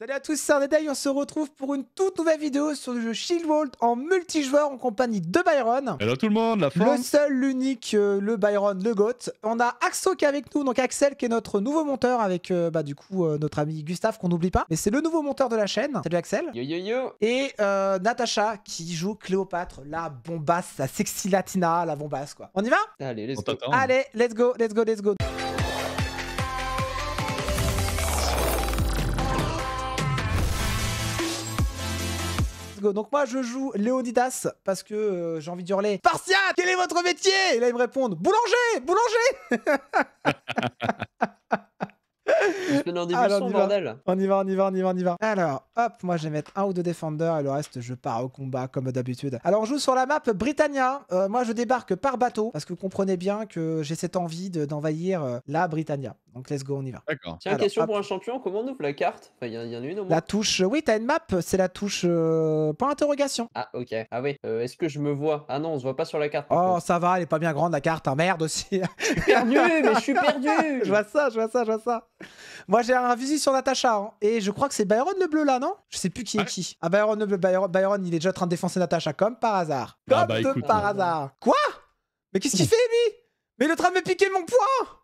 Salut à tous, c'est Arnedaï, on se retrouve pour une toute nouvelle vidéo sur le jeu Shield Vault en multijoueur en compagnie de Byron. Hello tout le monde, la forme. Le seul, l'unique, euh, le Byron, le GOAT. On a Axo qui est avec nous, donc Axel qui est notre nouveau monteur avec euh, bah, du coup euh, notre ami Gustave qu'on n'oublie pas. Mais c'est le nouveau monteur de la chaîne. Salut Axel. Yo yo yo. Et Natacha qui joue Cléopâtre, la bombasse, la sexy latina, la bombasse quoi. On y va Allez, let's go. Allez, let's go, let's go, let's go. Donc moi, je joue Léonidas parce que euh, j'ai envie d'hurler PARTIA quel est votre métier Et là, ils me répondent Boulanger Boulanger ah, on, y va, on y va, on y va, on y va. Alors, hop, moi je vais mettre un ou deux Defenders et le reste je pars au combat comme d'habitude. Alors on joue sur la map Britannia. Euh, moi je débarque par bateau parce que vous comprenez bien que j'ai cette envie d'envahir euh, la Britannia. Donc let's go, on y va. D'accord. Tiens, question pour un champion, comment on ouvre la carte Il y, en a une au moins. La touche, oui, t'as une map, c'est la touche euh, point interrogation. Ah ok, ah oui, euh, est-ce que je me vois Ah non, on se voit pas sur la carte. Oh, ça va, elle est pas bien grande la carte, hein, merde aussi. Je perdu, mais je suis perdu. je vois ça, je vois ça, je vois ça. Moi j'ai un fusil sur Natacha, hein, et je crois que c'est Byron le bleu là, non Je sais plus qui est qui. Ah Byron le bleu, Byron, Byron, il est déjà en train de défoncer Natacha, comme par hasard. Ah bah, comme par euh, hasard. Quoi Mais qu'est-ce qu'il fait lui Mais il est en train de me piquer mon poids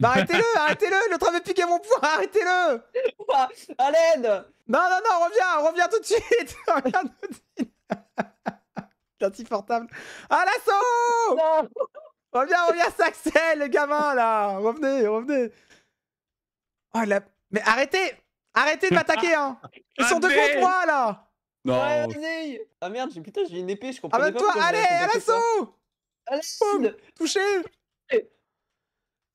bah, arrêtez-le, arrêtez-le, le train piqué piquer mon poing, arrêtez-le Alaine Non, non, non, reviens, reviens tout de suite Reviens tout À l'assaut Reviens, reviens, Saxel, le gamin, là Revenez, revenez Oh, Mais arrêtez Arrêtez de m'attaquer, hein Ils sont deux contre moi, là Non Ah merde, putain, j'ai une épée, je comprends pas. Ah, toi, allez, à l'assaut Allez Touché eh,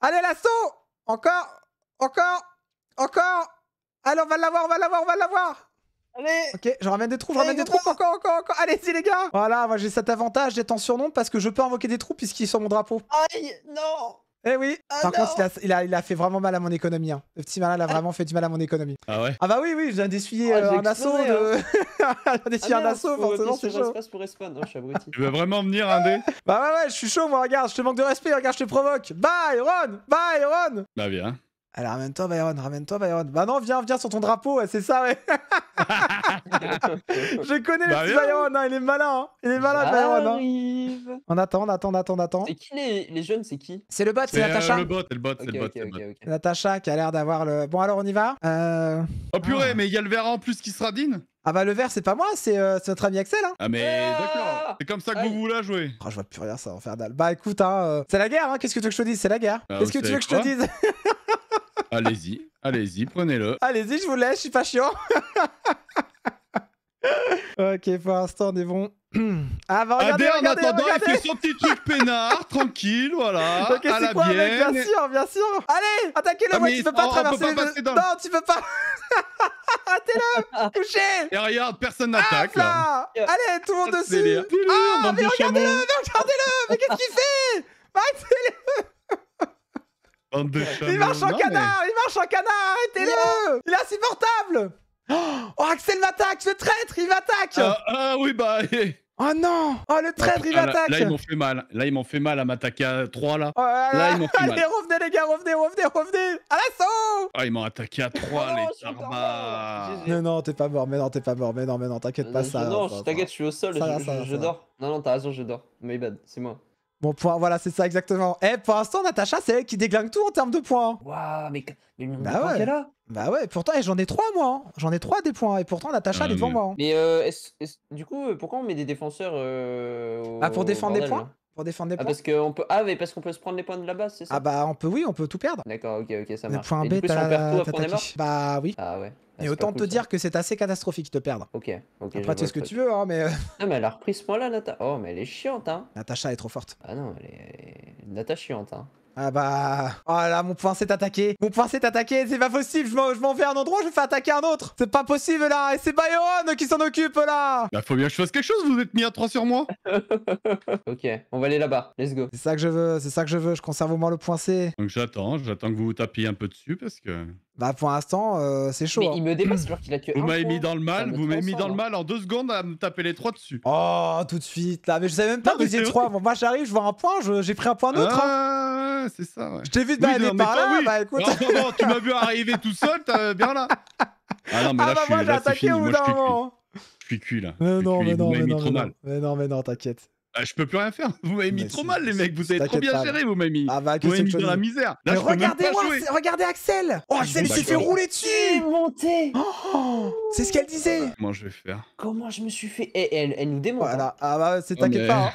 Allez, l'assaut Encore Encore Encore Allez, on va l'avoir, on va l'avoir, on va l'avoir Allez Ok, je ramène des troupes, je ramène des troupes, encore, encore, encore Allez-y, les gars Voilà, moi j'ai cet avantage d'être en surnom parce que je peux invoquer des troupes puisqu'ils sont mon drapeau. Aïe Non eh oui. Ah Par contre, il a, il, a, fait vraiment mal à mon économie. Hein. Le petit malin, a ah. vraiment fait du mal à mon économie. Ah ouais Ah bah oui, oui, je viens d'essuyer oh, euh, un assaut. De... Hein. je d'essuyer ah un assaut, forcément, c'est chaud. pour respawn, je suis abruti. Tu veux vraiment venir, un dé Bah ouais, ouais, je suis chaud, moi, regarde, je te manque de respect, regarde, je te provoque. Bye, Ron Bye, Ron Bah bien. Allez, eh, ramène-toi, Byron, ramène-toi, Byron. Bah non, viens, viens sur ton drapeau, c'est ça, ouais. je connais le bah, petit Byron, hein, il est malin, hein. il est malin, Byron. Hein. On attend, on attend, on attend, on attend. C'est qui les, jeunes, c'est qui C'est le bot, c'est euh, Natacha. C'est le bot, c'est le bot, c'est le bot. Okay, Natacha qui a l'air d'avoir le. Bon, alors on y va euh, Oh purée, ah. mais il y a le verre en plus qui sera radine ah bah le vert c'est pas moi, euh, c'est notre ami Axel hein Ah mais ah d'accord, c'est comme ça que vous voulez jouer Ah je vois plus rien, ça va faire dalle. Bah écoute hein, c'est la guerre hein, qu'est-ce que tu veux que je te dise, c'est la guerre. Ah, qu'est-ce que tu veux que je te dise Allez-y, allez-y, prenez-le. Allez-y, je vous laisse, je suis pas chiant. ok, pour l'instant, on est bon. Ah, bah, ah regardez, en regardez, attendant, regardez. il fait son petit truc peinard, tranquille, voilà. Ok, c'est quoi, mec Bien sûr, bien sûr. Allez, attaquez-le, ah, moi, tu peux pas traverser. Non, tu peux pas. attends le couchez Et regarde, personne n'attaque, là. Allez, tout le monde dessus. Ah, mais regardez-le, regardez-le Mais qu'est-ce qu'il fait arrêtez le il marche en canard Il marche en canard Arrêtez-le Il est insupportable Oh, oh Axel m'attaque Le traître, il m'attaque Ah, ah oui, bah... Eh. Oh non Oh le traître il ah, m'attaque là, ils m'ont fait mal, là ils m'ont fait mal à m'attaquer à 3 là. là, ils m'ont fait mal. revenez les gars, revenez, revenez, revenez À l'assaut Ah ils m'ont attaqué à 3 les karmas Mais non t'es pas mort, mais non t'es pas mort, mais non mais non t'inquiète pas euh, ça. Non t'inquiète je suis au sol, je, dors. Non non t'as raison je dors, my bad, c'est moi. Bon point, voilà, c'est ça exactement. Et eh, pour l'instant, Natacha, c'est elle qui déglingue tout en termes de points. Waouh, mais, mais, bah ouais. Bah ouais, pourtant, eh, j'en ai trois, moi. Hein. J'en ai trois des points, et pourtant, Natacha, elle est ah, devant moi. Hein. Mais euh, du coup, euh, pourquoi on met des défenseurs Ah, pour défendre des points pour défendre des ah, points. Ah, parce qu'on peut... Ah, mais parce qu'on peut se prendre les points de la base, c'est ça Ah, bah, on peut, oui, on peut tout perdre. D'accord, ok, ok, ça marche. Et du coup, si on perd tout, on Bah, oui. Ah, ouais. Ah, Et autant te dire que c'est assez catastrophique de perdre. Ok, ok. Après, tu fais ce que tu veux, hein, mais. Ah mais elle a repris ce point-là, Nata. Oh, mais elle est chiante, hein. Natacha est trop forte. Ah non, elle est. Natacha chiante, hein. Ah bah... Oh là, mon point s'est attaqué. Mon point s'est attaqué, c'est pas possible. Je m'en vais à un endroit, je vais fais attaquer un autre. C'est pas possible là. Et c'est Bayonne qui s'en occupe là. Il bah, faut bien que je fasse quelque chose, vous êtes mis à 3 sur moi. ok, on va aller là-bas. Let's go. C'est ça que je veux, c'est ça que je veux. Je conserve au moins le point C. Donc j'attends, j'attends que vous vous tapiez un peu dessus parce que... Bah pour l'instant, euh, c'est chaud. Mais hein. il me dépasse, alors qu'il a tué. Vous m'avez mis dans le mal, vous m'avez mis dans hein. le mal en deux secondes à me taper les trois dessus. Oh, tout de suite là, mais je savais même pas que vous trois. Bon, moi j'arrive, je vois un point, j'ai pris un point neutre. Hein. Ah, hein. c'est ça. Ouais. Je t'ai vu de balader par là, bah écoute. Non, non, tu m'as vu arriver tout seul, t'as euh, bien là. Ah, ah non, mais là, bah, je suis, moi j'ai attaqué au bout d'un moment. Je suis cuit là. Mais non, mais non, mais non, mais non, mais non, t'inquiète. Ah, je peux plus rien faire. Vous m'avez mis trop mal, les mecs. Vous avez trop bien géré, vous m'avez mis. Ah, bah, vous m'avez mis dans la misère. mais regardez-moi, regardez Axel. Oh, ah, Axel, il s'est fait rouler dessus. monté. Oh. c'est ce qu'elle disait. Bah, comment je vais faire Comment je me suis fait elle, nous démonte. Voilà. Hein. Ah bah, c'est t'inquiète pas.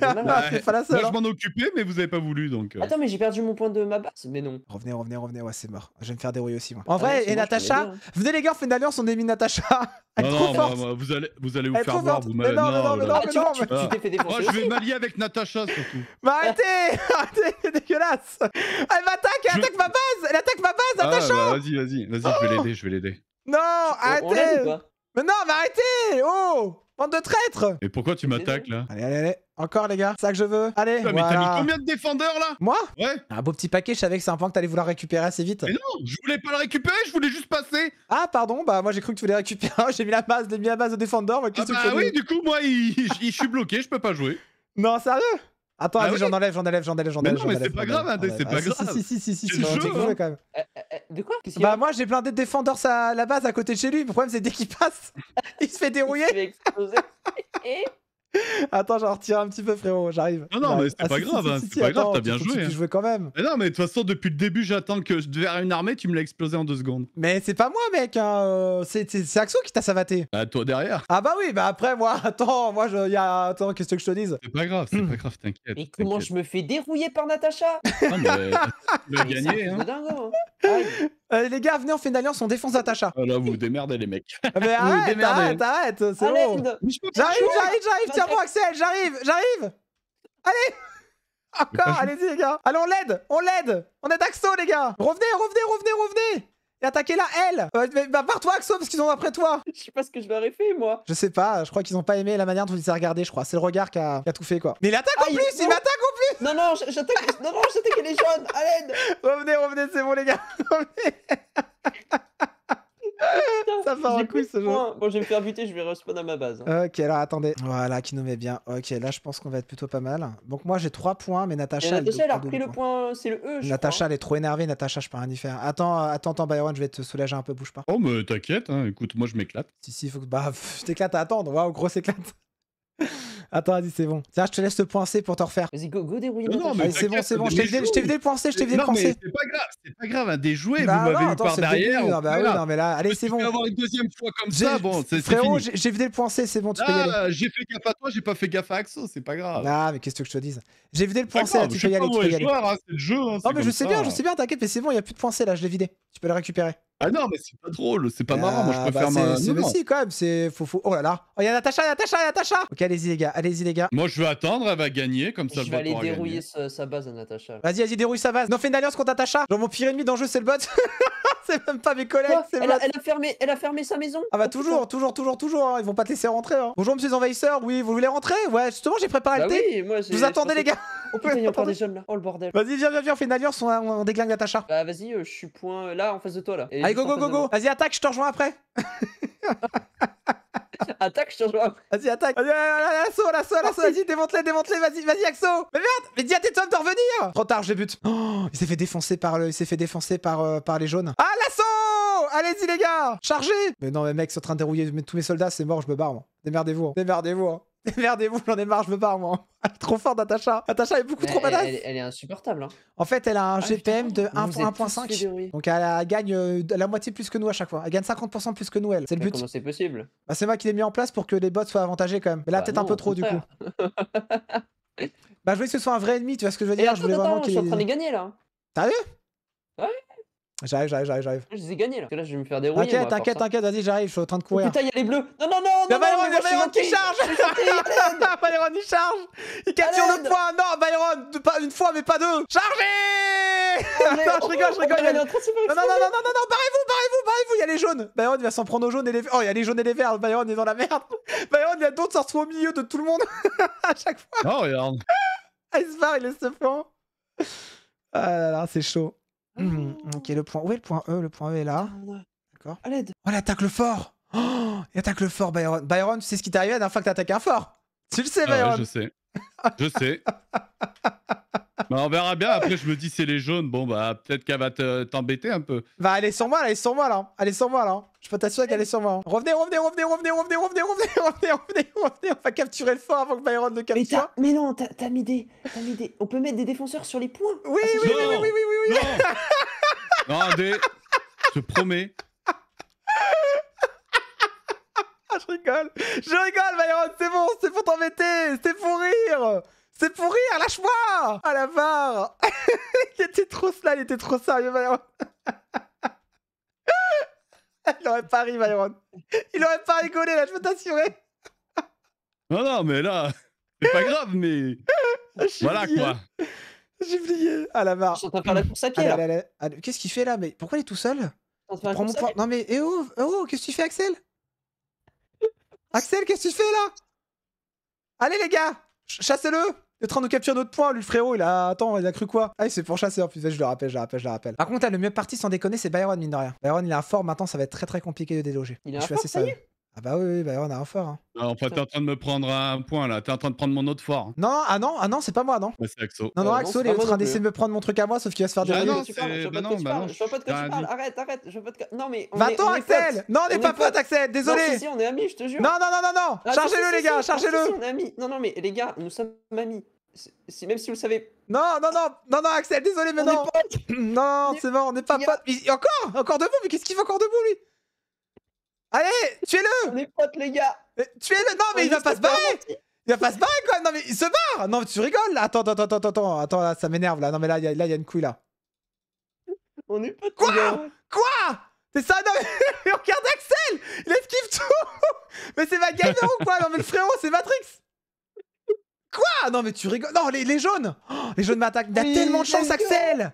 Moi, je hein. m'en occupais, mais vous avez pas voulu, donc. Euh. Attends, mais j'ai perdu mon point de ma base. Mais non. Revenez, revenez, revenez. Ouais, c'est mort. Je vais me faire dérouiller aussi, moi. En ah vrai, et Natacha, hein. venez les gars, fait une alliance. On élimine Natacha. Non, non, vous allez vous faire voir. Non, non, non, non, je vais m'allier avec Natacha surtout. Mais bah, arrêtez Arrêtez, c'est dégueulasse Elle m'attaque, elle attaque ma base Elle attaque ma base, ah, Natacha bah, Vas-y, vas-y, vas-y, je vais oh. l'aider, je vais l'aider. Non, arrêtez Mais non, mais arrêtez Oh Bande de traître Et pourquoi tu m'attaques là Allez, allez, allez. Encore les gars, ça que je veux. Allez. mais t'as mis combien de défendeurs là Moi Ouais. Un beau petit paquet, je savais que c'est un point que t'allais vouloir récupérer assez vite. Mais non, je voulais pas le récupérer, je voulais juste passer. Ah pardon, bah moi j'ai cru que tu voulais récupérer. j'ai mis la base, mis la base de défendeurs. Mais ah bah oui, du coup moi je suis bloqué, je peux pas jouer. Non, sérieux Attends, ah oui j'en enlève, j'en enlève, j'en enlève, j'en enlève. Mais non, mais c'est pas grave, hein, c'est pas grave. Si, si, si, si, si, quand même. Euh, euh, de quoi Bah, moi, j'ai plein de défendeurs à la base à côté de chez lui. Le problème, c'est dès qu'il passe, il se fait dérouiller. Il se fait exploser. Attends, j'en retire un petit peu, frérot, j'arrive. Non, non, mais c'est ah, pas grave, hein, c'est pas grave, t'as bien joué. Hein. Je veux quand même. Mais non, mais de toute façon, depuis le début, j'attends que vers une armée, tu me l'as explosé en deux secondes. Mais c'est pas moi, mec, hein, euh, c'est Axo qui t'a savaté. Bah, toi derrière. Ah, bah oui, bah après, moi, attends, moi, je, y a... attends, qu'est-ce que je te dise C'est pas grave, c'est pas grave, t'inquiète. Et comment je me fais dérouiller par Natacha Ah mais. le ah, gagner, hein. Dingue, hein. Euh, les gars, venez, on fait une alliance, on défonce Natacha. Ah là, vous vous démerdez, les mecs. Ah, mais arrête, arrête, arrête, c'est bon. J'arrive, j'arrive, j'arrive, tiens bon Axel, j'arrive, j'arrive. Allez Encore, allez-y, les gars. Allez, on l'aide, on l'aide. On aide Axo, les gars. Revenez, revenez, revenez, revenez et attaquez-la, elle euh, Bah, barre-toi, Axo, parce qu'ils ont après toi Je sais pas ce que je leur ai fait, moi Je sais pas, je crois qu'ils ont pas aimé la manière dont ils s'est regardé, je crois. C'est le regard qui a, tout fait, quoi. Mais il attaque en ah, plus Il, m'attaque en plus Non, non, j'attaque non, non, elle est jaune À Revenez, revenez, c'est bon, les gars Revenez Bon, je vais me faire buter, je vais respawn à ma base. Hein. Ok, alors attendez. Voilà, qui nous met bien. Ok, là je pense qu'on va être plutôt pas mal. Donc moi j'ai 3 points, mais Natacha. Elle, elle a repris le point, euh, c'est le E. Je Natacha, elle est trop énervée, Natacha, je peux rien y faire. Attends, euh, attends, attends, Byron, je vais te soulager un peu, bouge pas. Oh, mais t'inquiète, hein. écoute, moi je m'éclate. Si, si, faut que. Bah, je t'éclate à attendre, ouais, grosse gros éclate Attends, vas-y, c'est bon. Ça, je te laisse le point pour te refaire. Vas-y, go, go dérouille. Non, mais c'est bon, c'est bon. Je t'ai vidé le point je t'ai vidé le point C. C'est pas grave, c'est pas grave, un déjoué. Bah vous m'avez eu par derrière. Non, bah oui, non, mais là, allez, c'est bon. avoir une deuxième fois comme ça, bon, c'est Frérot, j'ai vidé le point c'est bon, tu peux y ah, aller. J'ai fait gaffe à toi, j'ai pas fait gaffe à Axo, c'est pas grave. Ah, mais qu'est-ce que je te dise J'ai vidé le point C, tu peux y aller. Hein, c'est le jeu. Non, mais je sais bien, je sais bien, t'inquiète, mais c'est bon, il y a plus de point là, je l'ai vidé. Tu peux le récupérer. Ah non, mais c'est pas drôle, c'est pas marrant. Moi, je ah, préfère bah, ma. C'est, mais quand même, c'est. fou fou. Oh là là. Oh, y'a Natacha, Natacha, Natacha. Ok, allez-y, les gars, allez-y, les gars. Moi, je vais attendre, elle va gagner, comme ça, je vais aller dérouiller sa, base à Natacha. Vas-y, vas-y, dérouille sa base. Non, fais une alliance contre Natacha. Genre, mon pire ennemi dans le jeu, c'est le bot. c'est même pas mes collègues. elle, a, fermé, elle a fermé sa maison. Ah bah, toujours, toujours, toujours, toujours. Hein. Ils vont pas te laisser rentrer. Hein. Bonjour, monsieur les envahisseurs. Oui, vous voulez rentrer Ouais, justement, j'ai préparé le bah thé. Vous attendez, les gars. On peut Oh le bordel. Vas-y, viens, viens, viens, on fait une alliance, on, déglingue Natacha. Bah, vas-y, euh, je suis point euh, là, en face de toi là. Ah, Allez, go, go, go, go. Vas-y, attaque, je te rejoins après. attaque, je te rejoins après. Vas-y, attaque. L'assaut, l'assaut, l'assaut. Vas-y, démonte-les, démonte-les. Vas-y, vas-y, Axo. Mais merde, mais dis à tes hommes de revenir. Trop tard, je débute. Oh, il s'est fait défoncer par le, il s'est fait défoncer par, euh, par les jaunes. Ah, l'assaut Allez-y, les gars Chargez Mais non, mais mec, c'est en train de dérouiller tous mes soldats, c'est mort, je me barre, moi. Démerdez-vous, hein. démerdez-vous. Hein. merdez vous j'en ai marre, je me barre moi. Elle est trop fort, Natacha. Natacha est beaucoup trop badass. Elle, est insupportable. Hein. En fait, elle a un ah, GPM de 1.5. Donc elle, gagne euh, la moitié plus que nous à chaque fois. Elle gagne 50% plus que nous, elle. C'est le but. Comment c'est possible bah, C'est moi qui l'ai mis en place pour que les bots soient avantagés quand même. Mais là, bah peut-être un peu trop du coup. bah, je voulais que ce soit un vrai ennemi, tu vois ce que je veux dire. je voulais attends, vraiment je suis en train de gagner là. Sérieux Ouais. J'arrive, j'arrive, j'arrive, j'arrive. Je les ai gagnés là, là je vais me faire dérouler. T'inquiète, t'inquiète, hein. t'inquiète, vas-y, j'arrive, je suis en train de courir. putain, il y a les bleus Non, non, non non, non, non, Byron, qui charge Byron, il charge Il capture le point Non, Byron, une fois, mais pas deux Chargez oh, Non, je rigole, je rigole. Non, non, non, non, non, non, barrez-vous, barrez-vous, barrez-vous Il y a les jaunes Byron, il va s'en prendre aux jaunes et les... verts Oh, il y a les jaunes et les verts, Byron est dans la merde Byron, il y a d'autres, se au milieu de tout le monde à chaque fois Oh, regarde il se barre, il est se Ah là là, c'est chaud Mmh oh. ok, le point. Où est le point E Le point E est là. D'accord. Allez Oh, attaque le fort Il oh, attaque le fort, Byron. Byron, tu sais ce qui t'est arrivé la dernière fois que t'attaques un fort Tu le sais, ah Byron Je sais. je sais. Bah, on verra bien. Après, je me dis, c'est les jaunes. Bon, bah, peut-être qu'elle va t'embêter un peu. Bah, elle est sur moi, elle est sur moi, là. Elle est sur moi, là. Je peux t'assurer qu'elle est sur moi. Revenez, revenez, revenez, revenez, revenez, revenez, revenez, revenez, revenez, On va capturer le fort avant que Byron ne capture. Mais, non, t'as mis, des... On peut mettre des défenseurs sur les points. Oui, oui, oui, oui, oui, oui, Non, Je promets. Ah, je rigole. Je rigole, Byron. C'est bon, c'est pour t'embêter. C'est pour rire. C'est pour rire, lâche-moi À oh la barre Il était trop cela, il était trop sérieux, Myron. il aurait pas ri, Il aurait pas rigolé, là, je peux t'assurer. non, non, mais là, c'est pas grave, mais. voilà quoi. J'ai oublié. À ah la barre. Je suis en train de faire la course à pied. Ah là, ah, Qu'est-ce qu'il fait là Mais pourquoi il est tout seul Prends mon point. Non mais, eh oh, oh qu'est-ce que tu fais, Axel Axel, qu'est-ce que tu fais là Allez les gars, chassez-le il est en train de capturer notre point, lui, frérot. Il a. Attends, il a cru quoi Ah, il s'est pourchassé en plus. Je le rappelle, je le rappelle, je le rappelle. Par contre, le mieux parti, sans déconner, c'est Byron, mine de rien. Byron, il est un fort. Maintenant, ça va être très très compliqué de déloger. Il est je suis assez sérieux. Ah bah oui, oui, bah on a un fort. Hein. Non, fait t'es en train de me prendre un point là, t'es en train de prendre mon autre fort. Hein. Non, ah non, ah non, c'est pas moi, non. c'est Axo. Non, non, euh, Axo il est en train d'essayer de me euh. prendre mon truc à moi, sauf qu'il va se faire Bah je suis pas tu parles, je pas de quoi tu bah parles, arrête, arrête, je veux pas de quoi. Non mais Va-t'en, Axel Non, on n'est pas potes, Axel, désolé Non, non, non, non, non Chargez-le, les gars, chargez-le Non, non, mais les gars, nous sommes amis. Même si vous savez. Non, non, non, non, non, Axel, désolé, mais non Non, c'est bon, on n'est pas Encore Encore debout Mais qu'est-ce qu'il fait encore debout, lui Allez, tuez-le On est potes, les gars eh, Tuez-le Non, mais il va pas se barrer Il va pas se barrer, quoi Non, mais il se barre Non, tu rigoles Attends, attends, attends, attends, attends, là, ça m'énerve, là. Non, mais là, il y, a une couille, là. On est potes, Quoi Quoi C'est ça Non, mais regarde Axel Il esquive tout Mais c'est ma gagne, ou quoi Non, mais le frérot, c'est Matrix Quoi Non mais tu rigoles. Non, les, jaunes oh, Les jaunes m'attaquent. Il a tellement de chance, Axel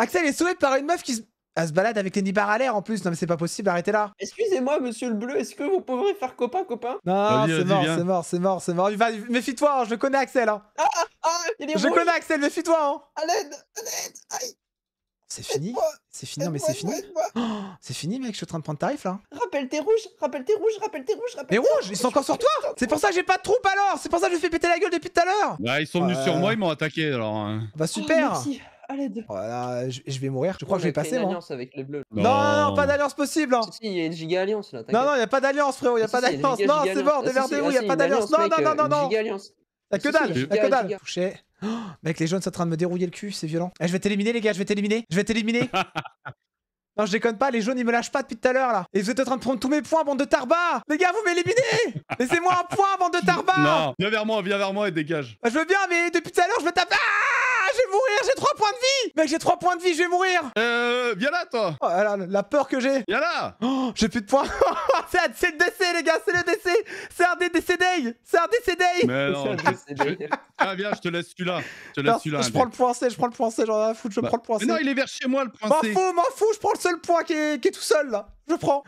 Axel est sauvé par une meuf qui se... Elle se balade avec à l'air en plus. Non, mais c'est pas possible, arrêtez là. Excusez-moi, monsieur le bleu, est-ce que vous pourrez faire copain, copain Non, c'est mort, c'est mort, c'est mort, c'est mort. Va, méfie-toi, hein, je connais Axel. Hein. Ah, ah, ah il est je connais Axel, méfie-toi. Hein. À l'aide, l'aide, aïe. C'est fini C'est fini, non mais c'est fini oh, C'est fini mec, je suis en train de prendre tarif là hein. Rappelle tes rouges, rappelle tes rouges, rappelle tes rouges, rappelle tes rouges, rouges ils sont encore sur toi C'est pour ça que j'ai pas de troupe alors C'est pour ça que je fais péter la gueule depuis tout à l'heure Bah ils sont venus sur moi, ils m'ont attaqué alors hein. Bah super oh, à l'aide. Voilà, je, vais mourir. Je crois que je vais passer. moi. Non, non, non, pas d'alliance possible. Hein. il y a une giga alliance là. Non, non, il n'y a pas d'alliance, frérot. Il n'y a ah, pas d'alliance. Non, c'est mort. déverdez-vous. Il n'y a pas d'alliance. Non, euh, non, non, non. Giga alliance. T'as ah, que dalle, t'as que dalle. Touché. Oh, mec, les jaunes sont en train de me dérouiller le cul, c'est violent. Eh, je vais t'éliminer, les gars, je vais t'éliminer. Je vais t'éliminer. non, je déconne pas, les jaunes ils me lâchent pas depuis tout à l'heure là. Et vous êtes en train de prendre tous mes points, bande de tarba Les gars, vous m'éliminez Laissez-moi un point, bande de tarba Non, viens vers moi, viens vers moi et dégage. Bah, je veux bien, mais depuis tout à l'heure, je me tape. Ah je vais mourir, j'ai 3 points de vie Mec, j'ai 3 points de vie, je vais mourir Euh, viens là, toi oh, la, la, peur que j'ai Viens là oh, J'ai plus de points C'est le décès, les gars, c'est le décès C'est un décès day C'est un décès day Mais non, Ah, viens, je te laisse celui-là. Je te laisse celui-là. Je prends le point C, je prends le point C, j'en ai à foutre, je bah, prends le point C. Mais non, il est vers chez moi, le point C. M'en fous, m'en fous, je prends le seul point qui est, tout seul, là je prends.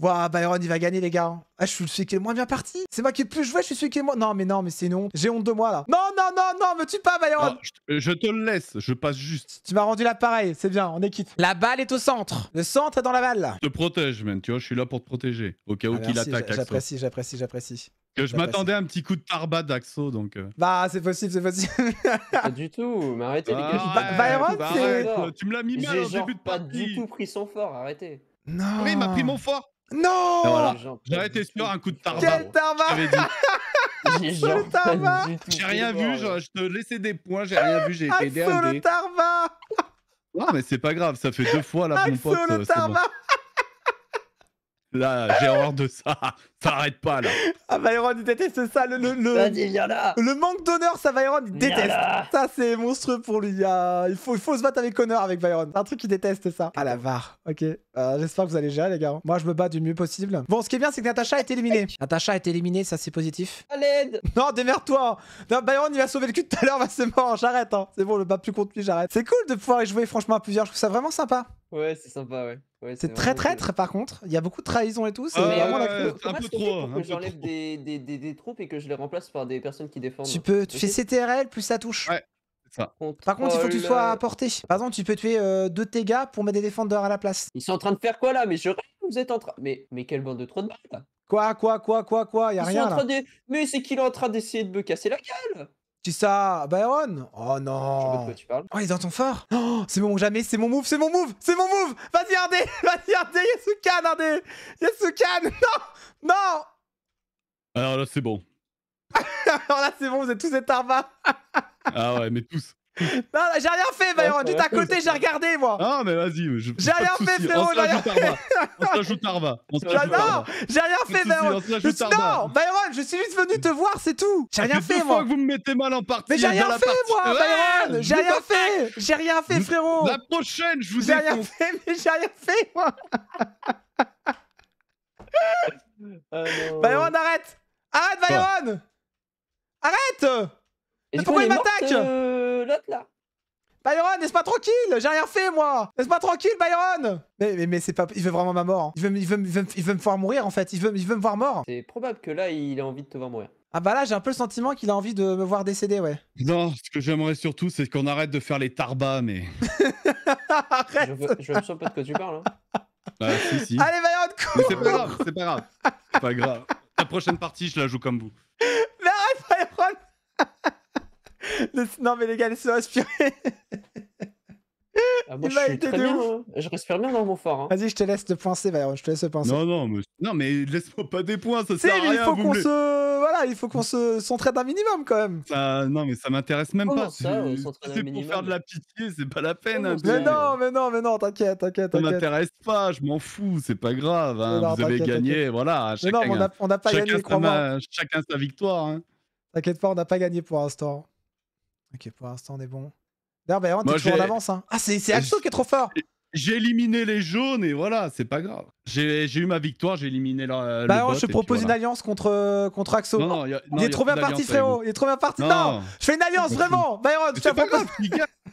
Waouh, Byron, il va gagner, les gars. Ah, je suis celui qui est le moins bien parti. C'est moi qui ai plus joué, je suis celui qui est le moins. Non, mais non, mais c'est non. J'ai honte de moi, là. Non, non, non, non, me tue pas, Byron. je, te le laisse, je passe juste. Tu m'as rendu l'appareil, c'est bien, on est quitte. La balle est au centre. Le centre est dans la balle. Je te protège, man, tu vois, je suis là pour te protéger. Au cas où ah, qu'il attaque. J'apprécie, j'apprécie, j'apprécie. Que je m'attendais à un petit coup de Tarba d'Axo, donc. Euh. Bah, c'est possible, c'est possible. pas du tout, mais arrêtez, les gars. Ah, tu me l'as mis mal au début de pas du tout pris son fort, arrêtez. Non. Oui, il m'a pris mon fort. Non, J'arrêtais sur un coup de Tarba. Quel j'ai J'ai rien vu, je te laissais des points, j'ai rien vu, j'ai été derrière Ah mais c'est pas grave, ça fait deux fois là mon pote. Euh, Tarva Là, j'ai horreur de ça. Ça arrête pas là. Ah, Byron, il déteste ça. Le, manque d'honneur, ça, Byron, il déteste. Ça, c'est monstrueux pour lui. Ah. il, faut, il faut se battre avec honneur avec Byron. Un truc qu'il déteste, ça. Ah, la var. Ok. Euh, j'espère que vous allez gérer, les gars. Hein. Moi, je me bats du mieux possible. Bon, ce qui est bien, c'est que Natacha est éliminée. Natacha est éliminée, ça, c'est positif. Allez Non, démerde-toi. Non, Byron, il va sauver le cul tout à l'heure. va bah, c'est mort. J'arrête. Hein. C'est bon, le bats plus contre j'arrête. C'est cool de pouvoir y jouer, franchement, à plusieurs. Je trouve ça vraiment sympa. Ouais, c'est sympa, ouais c'est très traître, par contre. Il y a beaucoup de trahison et tout. C'est euh, vraiment la un peu trop. j'enlève des, troupes et que je les remplace par des personnes qui défendent. Tu peux, tu fais CTRL plus ça touche. Ouais. Ça. Par contre, il faut que tu sois oh à portée. Par exemple, tu peux tuer euh, deux de tes pour mettre des défendeurs à la place. Ils sont en train de faire quoi là Mais je vous êtes en train. Mais, mais quelle bande de trop de balles Quoi, quoi, quoi, quoi, quoi Y a rien. train De... Mais c'est qu'il est en train d'essayer de me casser la gueule tu ça, Byron Oh non Je sais pas de quoi tu parles. Oh, ils entendent fort oh, C'est mon jamais, c'est mon move, c'est mon move C'est mon move Vas-y, Ardé Vas-y, Ardé Yasukan, Ardé Yasukan Non Non Alors là, c'est bon. Alors là, c'est bon, vous êtes tous des tarbas Ah ouais, mais tous non, j'ai rien fait, Byron, Tu à côté, j'ai regardé, moi. Non mais vas-y. J'ai rien fait, frérot. On On s'ajoute Arva. On s'ajoute J'ai rien fait, Byron. Non, Byron, je suis juste venu te voir, c'est tout. J'ai rien fait, moi. fois que vous me mettez mal en partie. Mais j'ai hein, rien fait, moi, Byron. J'ai rien fait. J'ai rien fait, frérot. La prochaine, je vous ai J'ai rien fait, mais j'ai rien fait, moi. Byron, ah arrête. Arrête, Byron. Arrête. Mais pourquoi il m'attaque euh, L'autre là. Byron, n'est-ce pas tranquille J'ai rien fait moi N'est-ce pas tranquille Byron Mais, mais, c'est pas... Il veut vraiment ma mort. Il veut, il, veut, me voir mourir en fait. Il veut, il veut me voir mort. C'est probable que là il a envie de te voir mourir. Ah bah là j'ai un peu le sentiment qu'il a envie de me voir décéder ouais. Non, ce que j'aimerais surtout c'est qu'on arrête de faire les tarbas mais... Arrête Je veux me pas de quoi tu parles. Hein. Ah, Allez Byron, cours C'est pas grave, c'est pas grave. pas grave. La prochaine partie je la joue comme vous. Non, mais les gars, laissez-moi respirer. Ah, moi, je, suis bien. Hein. je respire bien dans mon fort. Hein. Vas-y, je te laisse te penser, Valérie. Je te laisse penser. Non, non, mais, non, mais laisse-moi pas des points. Ça sert à rien. Il faut qu'on se. Voilà, il faut qu'on se s'entraide un minimum quand même. Non, mais ça m'intéresse même oh, pas. Euh, c'est pour faire de la pitié, c'est pas la oh, peine. Hein, mais, non, mais non, mais non, t'inquiète, t'inquiète. Ça m'intéresse pas, je m'en fous, c'est pas grave. vous avez gagné, voilà. Chacun, mais non, on n'a pas gagné. crois-moi. Chacun sa victoire. T'inquiète pas, on n'a pas gagné pour l'instant. Ok, pour l'instant, on est bon. D'ailleurs, bah, t'es toujours en avance. Hein. Ah, c'est Axo qui est trop fort J'ai éliminé les jaunes et voilà, c'est pas grave. J'ai eu ma victoire, j'ai éliminé la. Bah, je te propose une alliance contre, euh, contre Axo. Non, non, il, est trop bien parti, frérot. Il est trop bien parti. Non, je fais une alliance, vraiment Byron, je pas grave,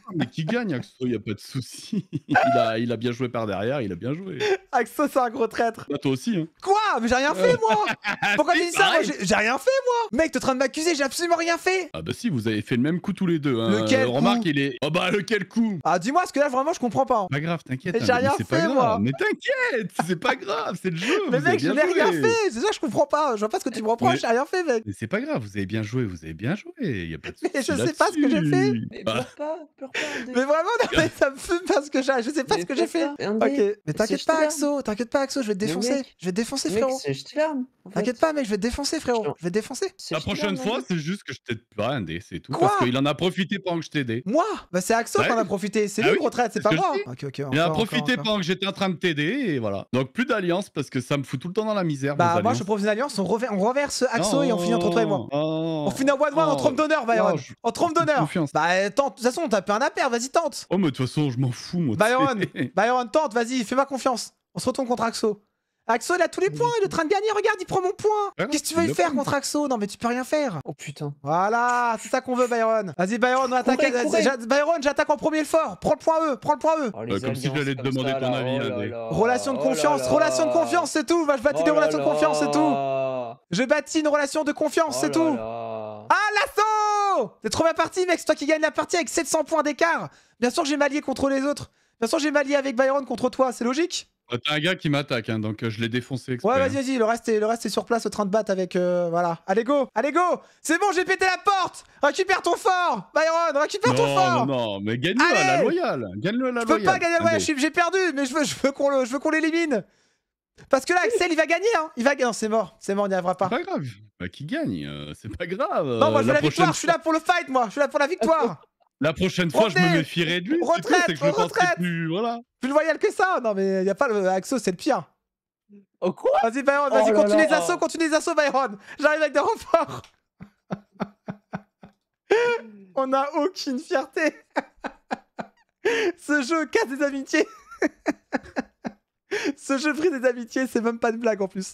mais qui gagne, Axo, il a pas de souci. Il a, bien joué par derrière, il a bien joué. Axo, c'est un gros traître. Bah, toi aussi. Hein. Quoi Mais j'ai rien fait, euh. moi Pourquoi tu dis ça J'ai rien fait, moi Mec, t'es en train de m'accuser, j'ai absolument rien fait Ah, bah si, vous avez fait le même coup tous les deux. Hein. Lequel euh, Remarque, il est. Oh, bah, lequel coup Ah, dis-moi, parce que là, vraiment, je comprends pas. Pas grave, t'inquiète. J'ai hein, rien fait, moi. Mais t'inquiète, c'est pas grave, c'est le jeu. Mais mec, j'ai rien fait. C'est ça, je comprends pas. Je vois pas ce que tu me reproches, j'ai rien fait, mec. Mais c'est pas grave, vous avez bien joué, vous avez bien joué. Y pas de mais je sais pas ce que j'ai fait. Mais ah. pas, mais vraiment, non, ça me fume parce que je sais pas ce que j'ai fait. mais t'inquiète pas, Axo, t'inquiète pas, Axo, je vais te défoncer. je vais te défoncer, frérot. T'inquiète pas, mec, je vais te défoncer, frérot. Je vais te défoncer. La prochaine fois, c'est juste que je t'aide pas c'est tout. Quoi parce qu'il en a profité pendant que je t'aidais. Moi Bah, c'est Axo bah qui en a profité. C'est bah lui le retraite c'est pas moi. Il en a profité pendant que j'étais en train de t'aider, et voilà. Donc, plus d'alliance parce que ça me fout tout le temps dans la misère. Bah, moi, je propose une alliance, on reverse Axo et on finit entre toi et moi. Oh, oh, on finit en one-one en trompe d'honneur, oh, Byron. En trompe d'honneur. Bah, de toute façon, on un perdre, vas-y, tente. Oh, mais de toute façon, je m'en fous, moi. Byron, Byron, tente, vas-y, fais-moi confiance. On se retourne contre Axo. Axo, il a tous les points, il est en train de gagner, regarde, il prend mon point. Ah, Qu'est-ce que tu veux lui faire contre Axo Non, mais tu peux rien faire. Oh putain. Voilà, c'est ça qu'on veut, Byron. Vas-y, Byron, on attaque. Byron, j'attaque en premier le fort. Prends le point E, prends le point E. comme si te demander ton avis. Oh relation de oh confiance, relation de confiance, c'est tout. Je bâtis des relations de confiance, c'est tout. Je bâtis une relation de confiance, c'est tout. Ah, l'assaut T'es trop ma partie, mec C'est toi qui gagne la partie avec 700 points d'écart Bien sûr, j'ai malié contre les autres. Bien sûr, j'ai malié avec Byron contre toi, c'est logique euh, T'as un gars qui m'attaque, hein, donc euh, je l'ai défoncé. ouais, hein. vas-y, vas-y, le reste, est, le reste sur place au train de battre avec. Euh, voilà. Allez, go Allez, go C'est bon, j'ai pété la porte Récupère ton fort Byron, récupère ton fort Non, mais gagne-le à la loyale gagne la je loyale peux pas gagner à la loyale, j'ai perdu, mais je veux, je veux qu'on l'élimine Parce que là, Axel, il va gagner, hein. Il va gagner c'est mort, c'est mort, on n'y arrivera pas. Pas grave, bah, qui gagne, euh, c'est pas grave. Non, moi euh, je la, victoire, je suis là pour le fight, moi, je suis là pour la victoire. la prochaine fois, je me méfierai de lui. Retraite, retraite. Plus, voilà. loyal que ça. Non, mais y a pas le Axo, c'est le pire. Oh quoi Vas-y, Byron, vas-y, oh continue les assauts, continue les assauts, Byron. J'arrive avec des renforts. On a aucune fierté. Ce jeu casse des amitiés. Ce jeu brise des amitiés, c'est même pas de blague en plus.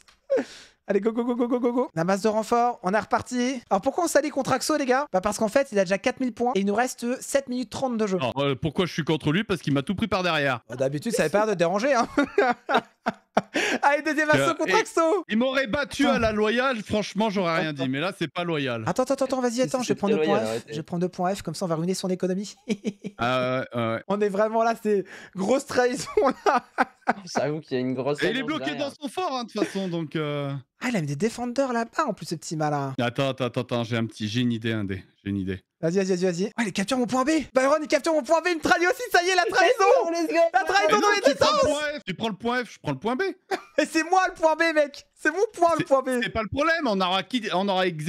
Allez, go, go, go, go, go, go, go. La masse de renfort, on est reparti. Alors pourquoi on s'allie contre Axo, les gars Bah parce qu'en fait, il a déjà 4000 points et il nous reste 7 minutes 30 de jeu. Alors, euh, pourquoi je suis contre lui Parce qu'il m'a tout pris par derrière. D'habitude, ça avait pas l'air de déranger, hein. Allez, ah, deuxième assaut contre Axo Il m'aurait battu à la loyale, franchement, j'aurais rien dit, mais là, c'est pas loyal. Attends, attends, attends, vas-y, attends, je vais prendre deux points je prends deux points F, comme ça, on va ruiner son économie. Ah, on est vraiment là, c'est grosse trahison, là J'avoue qu'il y a une grosse... Et il est bloqué dans son fort, hein, de toute façon, donc... Euh. Ah, il a mis des défendeurs là-bas, en plus, ce petit malin. Attends, attends, attends, j'ai un petit... J'ai une idée, un dé, j'ai une idée. Vas-y, vas-y, vas-y, vas il capture mon point B Byron, il capture mon point B, il me trahit aussi, ça y est, la trahison La trahison dans les distances Tu prends le point F, je prends le point B Et c'est moi le point B, mec C'est mon point, le point B C'est pas le problème, on aura, qui... on aura ex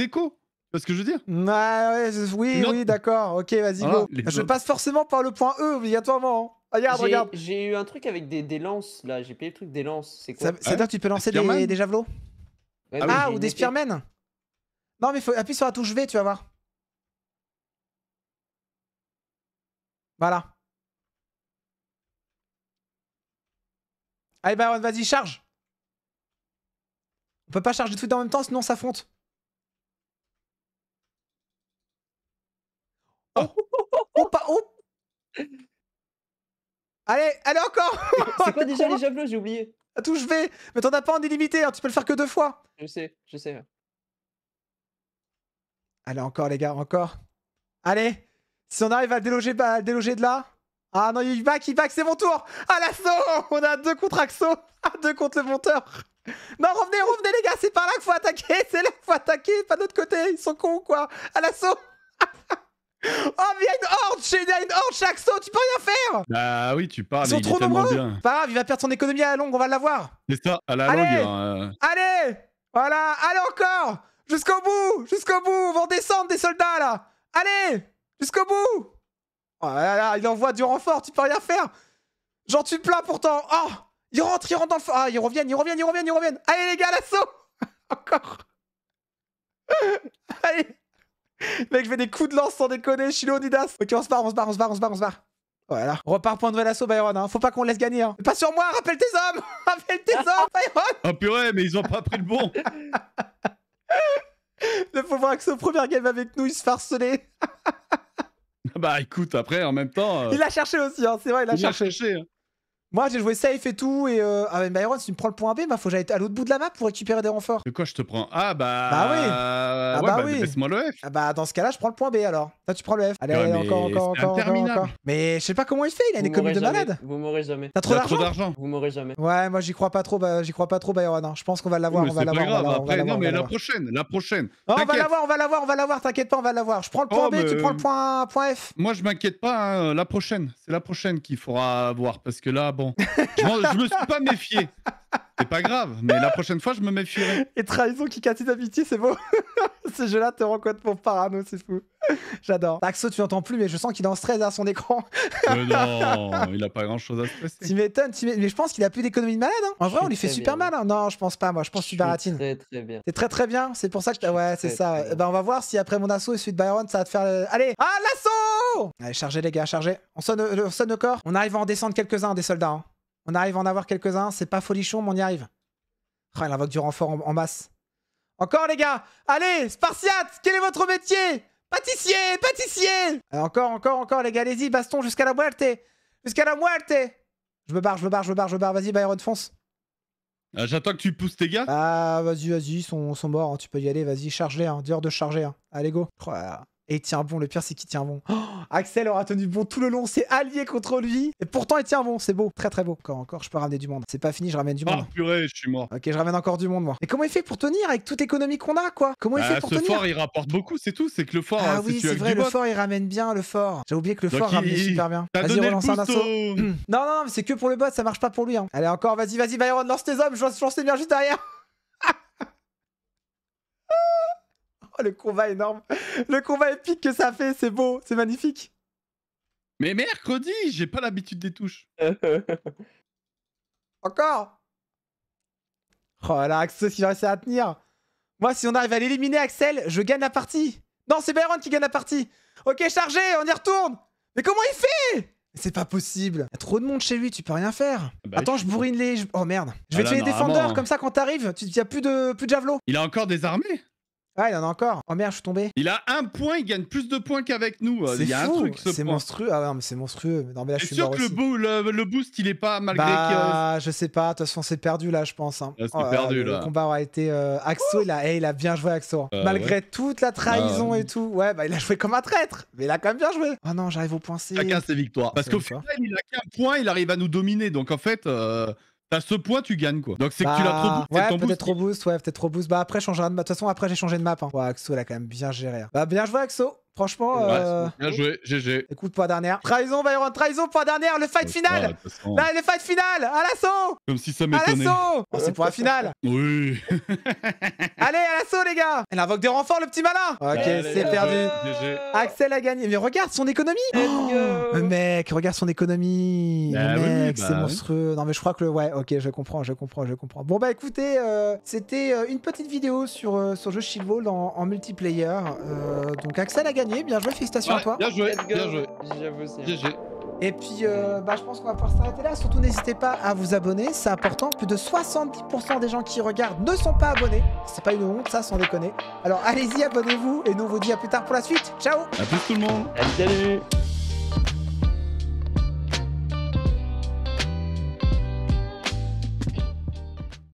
ce que je veux dire ouais, Oui, oui, d'accord, ok, vas-y, go Je passe forcément par le point E, obligatoirement ah, Regarde, regarde J'ai eu un truc avec des, lances, là, j'ai payé le truc des lances, c'est quoi C'est-à-dire hein que tu peux lancer des, des javelots Ah, ah ou des spearmen Non, mais faut appuyer sur la touche V, tu vas voir Voilà. Allez, Baron, vas-y, charge. On peut pas charger tout en même temps, sinon on s'affronte. Oh. Oh. oh. pas Allez, allez encore C'est quoi déjà les javelots J'ai oublié. À tout je vais Mais t'en as pas en illimité, hein. tu peux le faire que deux fois. Je sais, je sais. Allez, encore les gars, encore. Allez si on arrive à le déloger, bah, déloger de là. Ah non, il back, il back, c'est mon tour À l'assaut On a deux contre Axo ah, Deux contre le monteur Non, revenez, revenez les gars, c'est par là qu'il faut attaquer C'est là qu'il faut attaquer, pas de l'autre côté Ils sont cons ou quoi À l'assaut Oh, mais il y a une horde chez, il y a une horde Axo, tu peux rien faire Bah oui, tu parles, Ils sont trop nombreux Pas grave, il va perdre son économie à la longue, on va l'avoir C'est à la longue euh, Allez Voilà, allez encore Jusqu'au bout Jusqu'au bout On va descendre des soldats, là Allez Jusqu'au bout oh là là, Il envoie du renfort, tu peux rien faire J'en tue plein pourtant Oh Il rentre, il rentre dans le Ah, ils reviennent, ils reviennent, ils reviennent, ils reviennent Allez les gars, l'assaut Encore Allez Mec, je fais des coups de lance sans déconner, je suis le Onidas Ok, on se barre, on se barre, on se barre, on se barre, on se barre voilà. Oh repart pour un nouvel assaut, Byron. Hein. Faut pas qu'on laisse gagner. Hein. Pas sur moi, rappelle tes hommes Rappelle tes hommes, Byron Oh purée, mais ils ont pas pris le bon Le pauvre Axo, première game avec nous, il se farcelait bah écoute, après, en même temps. Euh, il l'a cherché aussi, hein, c'est vrai, il a cherché. Hein. Moi, j'ai joué safe et tout, et euh... ah, mais Byron, si tu me prends le point B, bah faut que j'aille à l'autre bout de la map pour récupérer des renforts. De quoi je te prends Ah bah. Bah oui Ah bah, bah, oui Laisse-moi le F Ah bah, dans ce cas-là, je prends le point B alors. Toi, tu prends le F. Allez, encore, encore, encore, Mais je sais pas comment il fait, il a des communes de malade. Vous m'aurez jamais. T'as trop d'argent Vous mourrez jamais. Ouais, moi, j'y crois pas trop, bah, j'y crois pas trop, Byron. Hein. Je pense qu'on va l'avoir, voir on va l'avoir. Non, mais la prochaine, la prochaine. On va l'avoir, on va l'avoir, on va l'avoir, t'inquiète pas, on va l'avoir. Je prends le point oh, B, tu prends le point F. Moi, je m'inquiète pas, hein, la prochaine. C'est la prochaine qu'il faudra voir parce que là, je, je me suis pas méfié. C'est pas grave, mais la prochaine fois, je me méfierai. Et trahison qui casse d'amitié, c'est beau. Ce jeu-là te rend quoi de parano, c'est fou. J'adore. Axo, tu n'entends plus, mais je sens qu'il est en stress à son écran. Euh, non, il a pas grand-chose à stresser. Tu m'étonnes, mais je pense qu'il a plus d'économie de malade. Hein. En vrai, on lui fait super mal. Hein. Non, je pense pas, moi. Je pense que tu baratines. Très, très bien. C'est très, très bien. C'est pour ça que. Je ouais, c'est ça. Ben, on va voir si après mon assaut et celui de Byron, ça va te faire. Allez, ah, l'assaut Allez, chargez, les gars, chargez. On sonne, on sonne le corps. On arrive à en descendre quelques-uns des soldats. Hein. On arrive à en avoir quelques-uns. C'est pas folichon, mais on y arrive. Oh, elle invoque du renfort en, masse. Encore, les gars Allez, Spartiate Quel est votre métier Pâtissier Pâtissier euh, Encore, encore, encore, les gars. Allez-y, baston jusqu'à la muerte Jusqu'à la muerte Je me barre, je me barre, je me barre, je me barre. Vas-y, Byron, fonce. Euh, j'attends que tu pousses tes gars. Ah, vas-y, vas-y, ils sont, morts. Hein. Tu peux y aller, vas-y, charge-les. Hein. de charger. Hein. Allez, go. Oh, et il tient bon. Le pire, c'est qu'il tient bon. Oh, Axel aura tenu bon tout le long. C'est allié contre lui. Et pourtant, il tient bon. C'est beau. Très, très beau. Encore, encore, je peux ramener du monde. C'est pas fini, je ramène du ah, monde. Ah, purée, je suis mort. Ok, je ramène encore du monde, moi. Et comment il fait pour tenir avec toute l'économie qu'on a, quoi Comment il bah, fait pour tenir Le fort, il rapporte beaucoup, c'est tout. C'est que le fort. Ah hein, oui, c'est vrai, le fort, il ramène bien, le fort. J'ai oublié que le fort ramène super bien. Vas-y, relance un assaut. Euh. non, non, mais c'est que pour le bot, ça marche pas pour lui. Hein. Allez, encore, vas-y, vas-y, Byron, lance tes hommes. Je lance, lance juste derrière. Oh, le combat énorme. Le combat épique que ça fait, c'est beau, c'est magnifique. Mais mercredi, j'ai pas l'habitude des touches. Encore Oh là, Axel qui va à tenir. Moi, si on arrive à l'éliminer, Axel, je gagne la partie. Non, c'est Byron qui gagne la partie. Ok, chargé, on y retourne. Mais comment il fait C'est pas possible. Y a trop de monde chez lui, tu peux rien faire. Ah bah Attends, je bourrine les. Oh merde. Je vais ah tuer les défendeurs, comme ça, quand t'arrives, tu y plus de, plus de javelot. Il a encore des armées ah, il en a encore. Oh merde, je suis tombé. Il a un point, il gagne plus de points qu'avec nous. Euh, c'est un truc, C'est monstrueux. Ah non, mais c'est monstrueux. Non, mais là, je suis sûr que le, bo- le, boost, il est pas malgré bah, que... Euh, je sais pas. De toute façon, c'est perdu là, je pense. Hein. Ah, c'est oh perdu Le combat aura été. Euh, Axo, il a... Eh, il a bien joué, Axo. malgré toute la trahison et tout. Ouais, bah, il a joué comme un traître. Mais il a quand même bien joué. Oh non, j'arrive au point C. Chacun ses victoires. Parce qu'au hein. final, il a qu'un point, il arrive à nous dominer. Donc en fait. À ce point, tu gagnes quoi. Donc c'est que tu l'as trop bah, boost. Ouais, peut-être trop boost, ouais, peut-être trop boost. Bah après, changé de map. De toute façon, après, j'ai changé de map. Hein. Ouais, Axo, elle a quand même bien géré. Hein. Bah bien joué, Axo. Franchement. Euh, bien joué, GG. Écoute, pas dernière. Trahison, un trahison, pas dernière. Le fight final. Là, bah, le fight final. À l'assaut. Comme si ça m'étonnait. À l'assaut. Oh, c'est pour la finale. Oui. Allez, à l'assaut, les gars. Elle invoque des renforts, le petit malin. Ok, c'est perdu. GG. Axel a gagné. Mais regarde son économie. Oh, mec, regarde son économie. Bah mec, bah c'est monstrueux. Non, mais je crois que le. Ouais, ok, je comprends, je comprends, je comprends. Bon, bah écoutez, euh, c'était euh, une petite vidéo sur, le sur jeu Shield en, en multiplayer. donc, Axel a gagné bien joué, félicitations à toi. Bien joué, bien joué. J'avoue Et puis, euh, bah, je pense qu'on va pouvoir s'arrêter là. Surtout, n'hésitez pas à vous abonner, c'est important. Plus de 70% des gens qui regardent ne sont pas abonnés. C'est pas une honte, ça, sans déconner. Alors, allez-y, abonnez-vous et nous, on vous dit à plus tard pour la suite. Ciao À plus tout le monde Salut